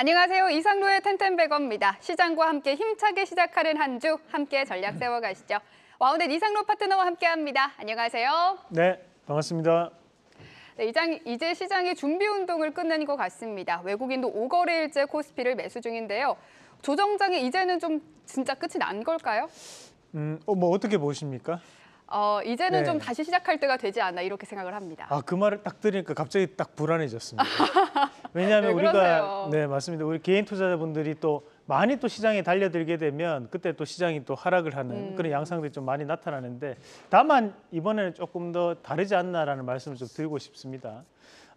안녕하세요. 이상로의 텐텐백업입니다 시장과 함께 힘차게 시작하는 한 주 함께 전략 음. 세워가시죠. 와우의 이상로 파트너와 함께합니다. 안녕하세요. 네, 반갑습니다. 네, 이제 시장의 준비 운동을 끝낸 것 같습니다. 외국인도 5거래일째 코스피를 매수 중인데요. 조정장이 이제는 좀 진짜 끝이 난 걸까요? 음, 어, 뭐 어떻게 보십니까? 어, 이제는 네. 좀 다시 시작할 때가 되지 않나 이렇게 생각을 합니다. 아, 그 말을 딱 들으니까 갑자기 딱 불안해졌습니다. 왜냐하면 네, 우리가 그러세요? 네, 맞습니다. 우리 개인 투자자분들이 또 많이 또 시장에 달려들게 되면 그때 또 시장이 또 하락을 하는 음. 그런 양상들이 좀 많이 나타나는데 다만 이번에는 조금 더 다르지 않나라는 말씀을 좀 드리고 싶습니다.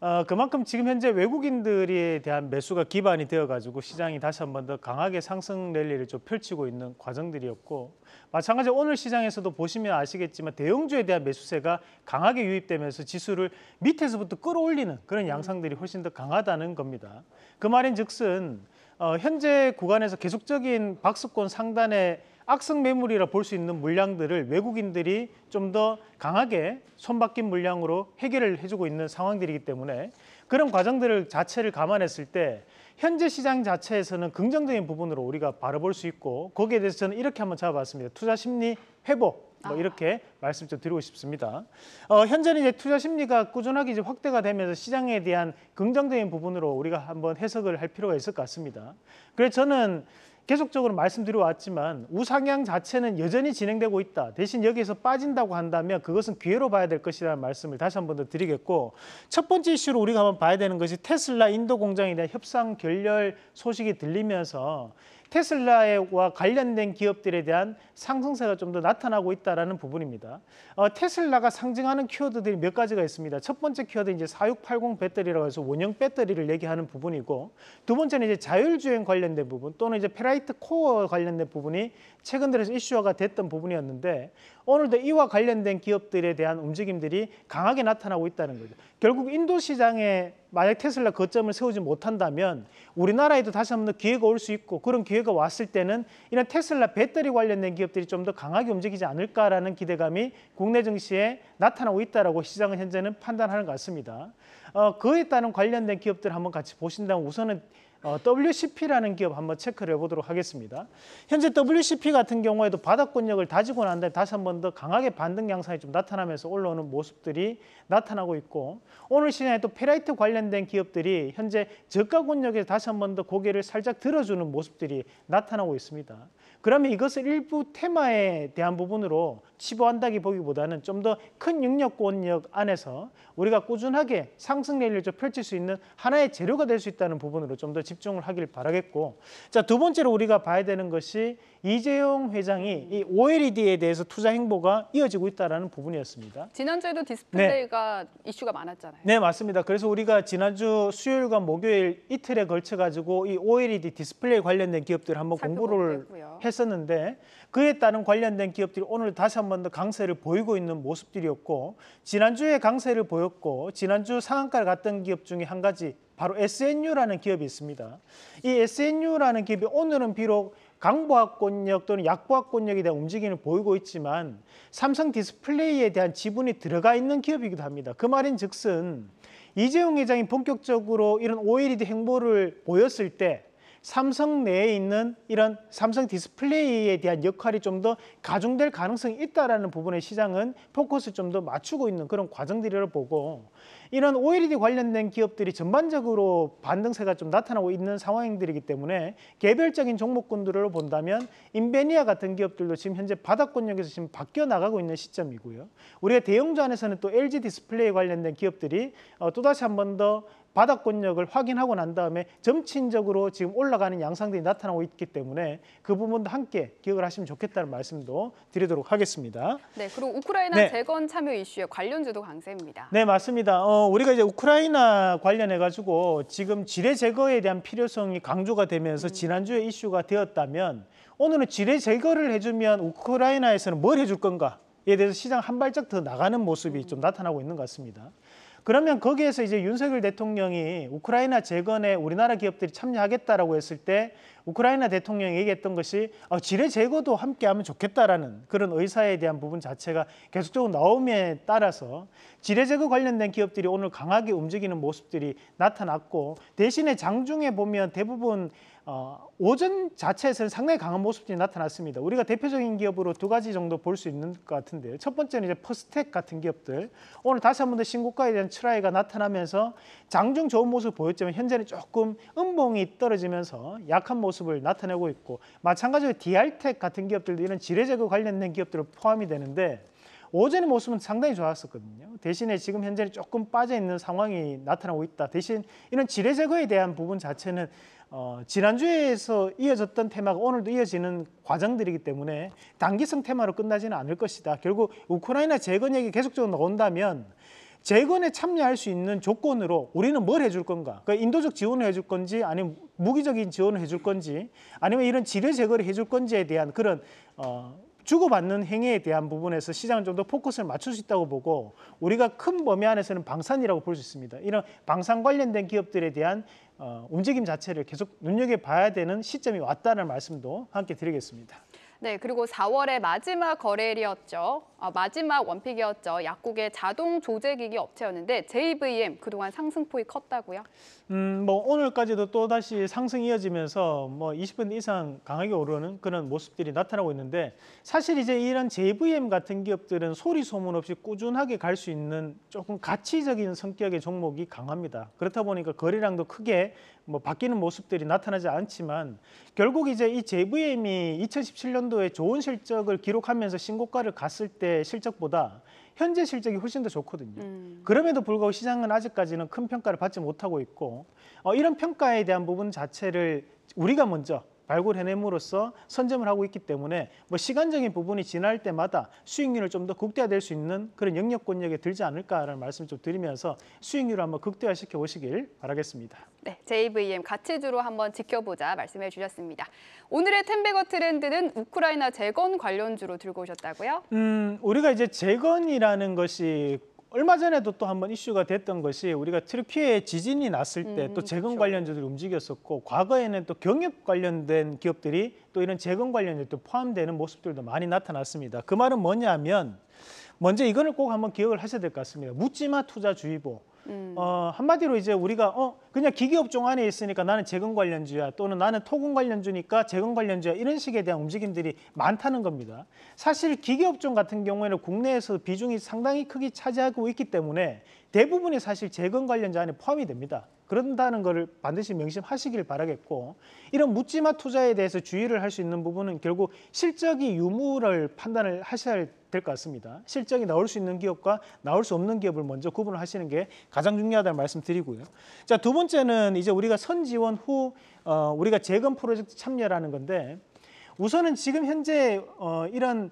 어, 그만큼 지금 현재 외국인들에 대한 매수가 기반이 되어가지고 시장이 다시 한번 더 강하게 상승 랠리를 좀 펼치고 있는 과정들이었고 마찬가지로 오늘 시장에서도 보시면 아시겠지만 대형주에 대한 매수세가 강하게 유입되면서 지수를 밑에서부터 끌어올리는 그런 음. 양상들이 훨씬 더 강하다는 겁니다. 그 말인 즉슨 어, 현재 구간에서 계속적인 박수권 상단에 악성 매물이라 볼 수 있는 물량들을 외국인들이 좀 더 강하게 손바뀐 물량으로 해결을 해주고 있는 상황들이기 때문에 그런 과정들을 자체를 감안했을 때 현재 시장 자체에서는 긍정적인 부분으로 우리가 바라볼 수 있고 거기에 대해서 저는 이렇게 한번 잡아봤습니다. 투자 심리 회복 뭐 아. 이렇게 말씀 좀 드리고 싶습니다. 어, 현재는 이제 투자 심리가 꾸준하게 이제 확대가 되면서 시장에 대한 긍정적인 부분으로 우리가 한번 해석을 할 필요가 있을 것 같습니다. 그래서 저는 계속적으로 말씀드려왔지만 우상향 자체는 여전히 진행되고 있다. 대신 여기에서 빠진다고 한다면 그것은 기회로 봐야 될 것이라는 말씀을 다시 한 번 더 드리겠고 첫 번째 이슈로 우리가 한번 봐야 되는 것이 테슬라 인도 공장에 대한 협상 결렬 소식이 들리면서 테슬라와 관련된 기업들에 대한 상승세가 좀 더 나타나고 있다는 부분입니다. 어, 테슬라가 상징하는 키워드들이 몇 가지가 있습니다. 첫 번째 키워드 이제 4680 배터리라고 해서 원형 배터리를 얘기하는 부분이고 두 번째는 이제 자율주행 관련된 부분 또는 이제 페라이트 코어 관련된 부분이 최근 들어서 이슈화가 됐던 부분이었는데 오늘도 이와 관련된 기업들에 대한 움직임들이 강하게 나타나고 있다는 거죠. 결국 인도 시장에 만약 테슬라 거점을 세우지 못한다면 우리나라에도 다시 한번 기회가 올 수 있고 그런 기회가 왔을 때는 이런 테슬라 배터리 관련된 기업들이 좀 더 강하게 움직이지 않을까라는 기대감이 국내 증시에 나타나고 있다라고 시장은 현재는 판단하는 것 같습니다. 어, 그에 따른 관련된 기업들 한번 같이 보신다면 우선은 어, WCP라는 기업 한번 체크를 해보도록 하겠습니다. 현재 WCP 같은 경우에도 바닥권력을 다지고 난 다음에 다시 한번 더 강하게 반등 양상이 좀 나타나면서 올라오는 모습들이 나타나고 있고 오늘 시장에 또 페라이트 관련된 기업들이 현재 저가권력에서 다시 한번 더 고개를 살짝 들어주는 모습들이 나타나고 있습니다. 그러면 이것을 일부 테마에 대한 부분으로 치부한다기 보기보다는 좀 더큰 육력권력 안에서 우리가 꾸준하게 상승 랠리를 좀 펼칠 수 있는 하나의 재료가 될 수 있다는 부분으로 좀더 집중을 하길 바라겠고 자 두 번째로 우리가 봐야 되는 것이 이재용 회장이 이 OLED에 대해서 투자 행보가 이어지고 있다는 부분이었습니다. 지난주에도 디스플레이가 네. 이슈가 많았잖아요. 네, 맞습니다. 그래서 우리가 지난주 수요일과 목요일 이틀에 걸쳐 가지고 이 OLED 디스플레이 관련된 기업들 한번 공부를 되고요. 했었는데 그에 따른 관련된 기업들이 오늘 다시 한번더 강세를 보이고 있는 모습들이었고 지난주에 강세를 보였고 지난주 상한가를 갔던 기업 중에 한 가지 바로 SNU라는 기업이 있습니다. 이 SNU라는 기업이 오늘은 비록 강보학권력 또는 약보학권력에 대한 움직임을 보이고 있지만 삼성 디스플레이에 대한 지분이 들어가 있는 기업이기도 합니다. 그 말인 즉슨 이재용 회장이 본격적으로 이런 OLED 행보를 보였을 때 삼성 내에 있는 이런 삼성 디스플레이에 대한 역할이 좀 더 가중될 가능성이 있다라는 부분에 시장은 포커스 좀더 맞추고 있는 그런 과정들을 보고 이런 OLED 관련된 기업들이 전반적으로 반등세가 좀 나타나고 있는 상황들이기 때문에 개별적인 종목군들을 본다면 인베니아 같은 기업들도 지금 현재 바닥권역에서 지금 바뀌어 나가고 있는 시점이고요. 우리가 대형주 안에서는 또 LG 디스플레이 관련된 기업들이 어, 또다시 한번더 바닥권력을 확인하고 난 다음에 점진적으로 지금 올라가는 양상들이 나타나고 있기 때문에 그 부분도 함께 기억을 하시면 좋겠다는 말씀도 드리도록 하겠습니다. 네, 그리고 우크라이나 네. 재건 참여 이슈의 관련주도 강세입니다. 네, 맞습니다. 어, 우리가 이제 우크라이나 관련해 가지고 지금 지뢰 제거에 대한 필요성이 강조가 되면서 음. 지난주에 이슈가 되었다면 오늘은 지뢰 제거를 해주면 우크라이나에서는 뭘 해줄 건가에 대해서 시장 한 발짝 더 나가는 모습이 음. 좀 나타나고 있는 것 같습니다. 그러면 거기에서 이제 윤석열 대통령이 우크라이나 재건에 우리나라 기업들이 참여하겠다라고 했을 때 우크라이나 대통령이 얘기했던 것이 어, 지뢰 제거도 함께 하면 좋겠다라는 그런 의사에 대한 부분 자체가 계속적으로 나옴에 따라서 지뢰 제거 관련된 기업들이 오늘 강하게 움직이는 모습들이 나타났고 대신에 장중에 보면 대부분 어, 오전 자체에서는 상당히 강한 모습들이 나타났습니다. 우리가 대표적인 기업으로 두 가지 정도 볼 수 있는 것 같은데요. 첫 번째는 이제 퍼스텍 같은 기업들. 오늘 다시 한 번 더 신고가에 대한 트라이가 나타나면서 장중 좋은 모습 을 보였지만 현재는 조금 음봉이 떨어지면서 약한 모습을 나타내고 있고 마찬가지로 디알텍 같은 기업들도 이런 지뢰 제거 관련된 기업들을 포함이 되는데 어제의 모습은 상당히 좋았었거든요. 대신에 지금 현재는 조금 빠져 있는 상황이 나타나고 있다. 대신 이런 지뢰 제거에 대한 부분 자체는 어, 지난주에서 이어졌던 테마가 오늘도 이어지는 과정들이기 때문에 단기성 테마로 끝나지는 않을 것이다. 결국 우크라이나 재건 얘기 계속적으로 나온다면 재건에 참여할 수 있는 조건으로 우리는 뭘 해줄 건가? 그러니까 인도적 지원을 해줄 건지 아니면 무기적인 지원을 해줄 건지 아니면 이런 지뢰 제거를 해줄 건지에 대한 그런 어, 주고받는 행위에 대한 부분에서 시장은 좀더 포커스를 맞출 수 있다고 보고 우리가 큰 범위 안에서는 방산이라고 볼 수 있습니다. 이런 방산 관련된 기업들에 대한 어, 움직임 자체를 계속 눈여겨봐야 되는 시점이 왔다는 말씀도 함께 드리겠습니다. 네, 그리고 4월의 마지막 거래일이었죠. 아, 마지막 원픽이었죠. 약국의 자동 조제기기 업체였는데 JVM 그동안 상승폭이 컸다고요? 음, 뭐 오늘까지도 또 다시 상승 이어지면서 뭐 20분 이상 강하게 오르는 그런 모습들이 나타나고 있는데 사실 이제 이런 JVM 같은 기업들은 소리 소문 없이 꾸준하게 갈 수 있는 조금 가치적인 성격의 종목이 강합니다. 그렇다 보니까 거래량도 크게 뭐 바뀌는 모습들이 나타나지 않지만 결국 이제 이 JVM이 2017년도에 좋은 실적을 기록하면서 신고가를 갔을 때 실적보다 현재 실적이 훨씬 더 좋거든요. 음. 그럼에도 불구하고 시장은 아직까지는 큰 평가를 받지 못하고 있고 어, 이런 평가에 대한 부분 자체를 우리가 먼저 발굴해냄으로써 선점을 하고 있기 때문에 뭐 시간적인 부분이 지날 때마다 수익률을 좀 더 극대화될 수 있는 그런 영역권역에 들지 않을까라는 말씀을 좀 드리면서 수익률을 한번 극대화시켜 보시길 바라겠습니다. 네, JVM 가치주로 한번 지켜보자 말씀해 주셨습니다. 오늘의 텐베거 트렌드는 우크라이나 재건 관련주로 들고 오셨다고요? 음, 우리가 이제 재건이라는 것이 얼마 전에도 또 한 번 이슈가 됐던 것이 우리가 튀르키예 지진이 났을 때또 음, 재건 그렇죠. 관련주들이 움직였었고 과거에는 또 경협 관련된 기업들이 또 이런 재건 관련주도 포함되는 모습들도 많이 나타났습니다. 그 말은 뭐냐면 먼저 이거는 꼭 한번 기억을 하셔야 될 것 같습니다. 묻지마 투자주의보. 음. 어, 한마디로 이제 우리가 어 그냥 기계업종 안에 있으니까 나는 재건 관련주야 또는 나는 토군 관련주니까 재건 관련주야 이런 식에 대한 움직임들이 많다는 겁니다. 사실 기계업종 같은 경우에는 국내에서 비중이 상당히 크게 차지하고 있기 때문에 대부분이 사실 재건 관련주 안에 포함이 됩니다. 그런다는 것을 반드시 명심하시길 바라겠고 이런 묻지마 투자에 대해서 주의를 할 수 있는 부분은 결국 실적이 유무를 판단을 하셔야 될 것 같습니다. 실적이 나올 수 있는 기업과 나올 수 없는 기업을 먼저 구분을 하시는 게 가장 중요하다는 말씀드리고요. 자 두 번째는 이제 우리가 선지원 후 어, 우리가 재건 프로젝트 참여라는 건데 우선은 지금 현재 어, 이런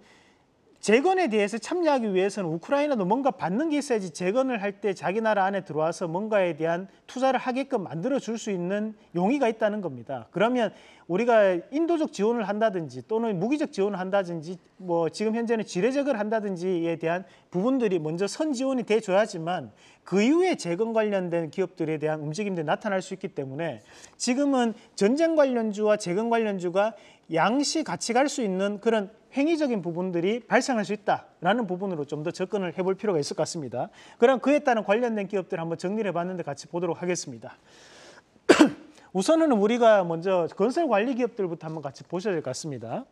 재건에 대해서 참여하기 위해서는 우크라이나도 뭔가 받는 게 있어야지 재건을 할 때 자기 나라 안에 들어와서 뭔가에 대한 투자를 하게끔 만들어 줄 수 있는 용의가 있다는 겁니다. 그러면 우리가 인도적 지원을 한다든지 또는 무기적 지원을 한다든지 뭐 지금 현재는 지뢰적을 한다든지에 대한 부분들이 먼저 선 지원이 돼 줘야지만 그 이후에 재건 관련된 기업들에 대한 움직임들이 나타날 수 있기 때문에 지금은 전쟁 관련주와 재건 관련주가 양시 같이 갈 수 있는 그런 행위적인 부분들이 발생할 수 있다라는 부분으로 좀 더 접근을 해 볼 필요가 있을 것 같습니다. 그럼 그에 따른 관련된 기업들 한번 정리를 해봤는데 같이 보도록 하겠습니다. 우선은 우리가 먼저 건설 관리 기업들부터 한번 같이 보셔야 될 것 같습니다.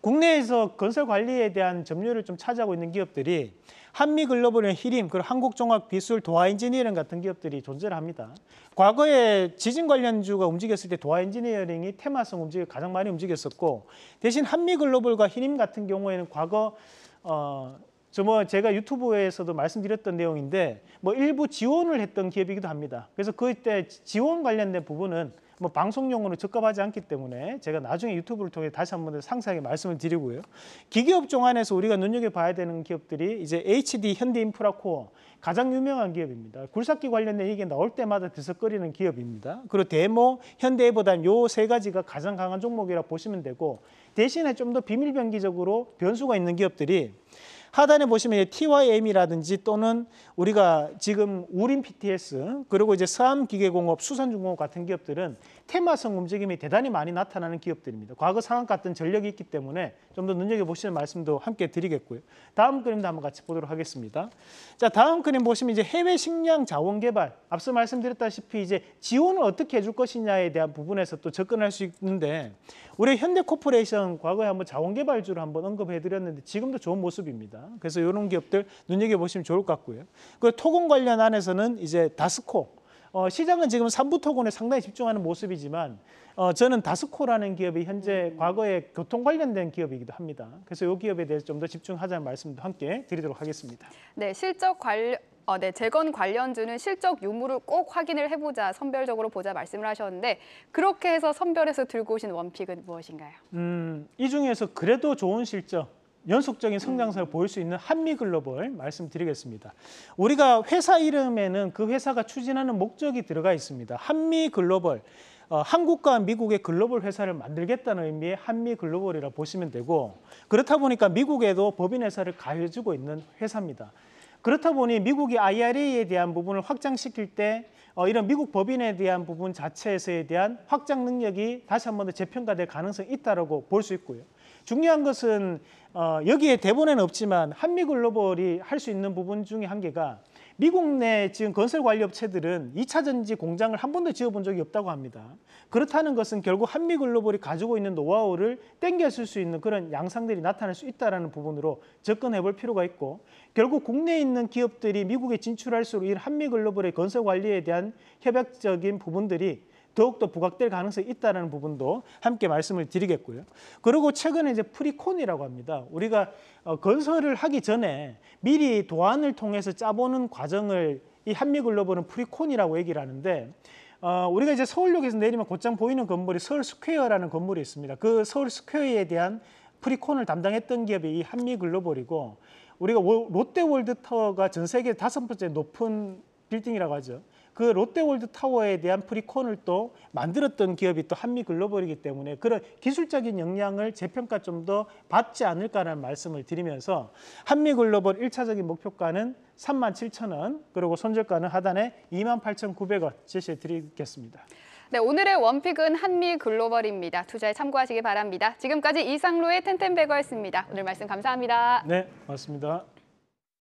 국내에서 건설 관리에 대한 점유율을 좀 차지하고 있는 기업들이 한미 글로벌의 히림, 그리고 한국종합기술 도화엔지니어링 같은 기업들이 존재를 합니다. 과거에 지진 관련주가 움직였을 때도화엔지니어링이 테마성 움직이 가장 많이 움직였었고 대신 한미 글로벌과 히림 같은 경우에는 과거 어, 저 뭐 제가 유튜브에서도 말씀드렸던 내용인데 뭐 일부 지원을 했던 기업이기도 합니다. 그래서 그때 지원 관련된 부분은 뭐 방송용으로 적합하지 않기 때문에 제가 나중에 유튜브를 통해 다시 한번 상세하게 말씀을 드리고요. 기계업종 안에서 우리가 눈여겨봐야 되는 기업들이 이제 HD 현대인프라코어 가장 유명한 기업입니다. 굴삭기 관련된 얘기 나올 때마다 들썩거리는 기업입니다. 그리고 데모, 현대보다는 요 세 가지가 가장 강한 종목이라 보시면 되고 대신에 좀 더 비밀병기적으로 변수가 있는 기업들이 하단에 보시면 TYM이라든지 또는 우리가 지금 우린 PTS 그리고 이제 서암기계공업, 수산중공업 같은 기업들은 테마성 움직임이 대단히 많이 나타나는 기업들입니다. 과거 상황 같은 전력이 있기 때문에 좀 더 눈여겨보시는 말씀도 함께 드리겠고요. 다음 그림도 한번 같이 보도록 하겠습니다. 자, 다음 그림 보시면 이제 해외 식량 자원 개발. 앞서 말씀드렸다시피 이제 지원을 어떻게 해줄 것이냐에 대한 부분에서 또 접근할 수 있는데 우리 현대코퍼레이션 과거에 한번 자원 개발주를 한번 언급해드렸는데 지금도 좋은 모습입니다. 있습니다. 그래서 이런 기업들 눈여겨보시면 좋을 것 같고요. 그 토건 관련 안에서는 이제 다스코. 어, 시장은 지금 3부 토건에 상당히 집중하는 모습이지만 어, 저는 다스코라는 기업이 현재 음. 과거에 교통 관련된 기업이기도 합니다. 그래서 이 기업에 대해서 좀 더 집중하자는 말씀도 함께 드리도록 하겠습니다. 네, 실적 관련 어, 네, 재건 관련주는 실적 유무를 꼭 확인을 해보자, 선별적으로 보자 말씀을 하셨는데 그렇게 해서 선별해서 들고 오신 원픽은 무엇인가요? 음, 이 중에서 그래도 좋은 실적, 연속적인 성장세를 음. 보일 수 있는 한미글로벌 말씀드리겠습니다. 우리가 회사 이름에는 그 회사가 추진하는 목적이 들어가 있습니다. 한미글로벌, 어, 한국과 미국의 글로벌 회사를 만들겠다는 의미의 한미글로벌이라 보시면 되고 그렇다 보니까 미국에도 법인회사를 가해주고 있는 회사입니다. 그렇다 보니 미국이 IRA에 대한 부분을 확장시킬 때 어, 이런 미국 법인에 대한 부분 자체에서에 대한 확장 능력이 다시 한 번 더 재평가될 가능성이 있다고 볼 수 있고요. 중요한 것은 어, 여기에 대본에는 없지만 한미 글로벌이 할 수 있는 부분 중에 한 개가 미국 내 지금 건설 관리 업체들은 2차 전지 공장을 한 번도 지어본 적이 없다고 합니다. 그렇다는 것은 결국 한미 글로벌이 가지고 있는 노하우를 땡겨 쓸 수 있는 그런 양상들이 나타날 수 있다는 부분으로 접근해 볼 필요가 있고 결국 국내에 있는 기업들이 미국에 진출할수록 이 한미 글로벌의 건설 관리에 대한 협약적인 부분들이 더욱더 부각될 가능성이 있다는 부분도 함께 말씀을 드리겠고요. 그리고 최근에 이제 프리콘이라고 합니다. 우리가 어, 건설을 하기 전에 미리 도안을 통해서 짜보는 과정을 이 한미글로벌은 프리콘이라고 얘기를 하는데 어, 우리가 이제 서울역에서 내리면 곧장 보이는 건물이 서울스퀘어라는 건물이 있습니다. 그 서울스퀘어에 대한 프리콘을 담당했던 기업이 이 한미글로벌이고 우리가 롯데월드타워가 전 세계 다섯 번째 높은 빌딩이라고 하죠. 그 롯데월드 타워에 대한 프리콘을 또 만들었던 기업이 또 한미 글로벌이기 때문에 그런 기술적인 역량을 재평가 좀 더 받지 않을까라는 말씀을 드리면서 한미 글로벌 1차적인 목표가는 3만 7천 원 그리고 손절가는 하단에 2만 8,900원 제시해 드리겠습니다. 네, 오늘의 원픽은 한미 글로벌입니다. 투자에 참고하시기 바랍니다. 지금까지 이상로의 텐텐베거였습니다. 오늘 말씀 감사합니다. 네, 고맙습니다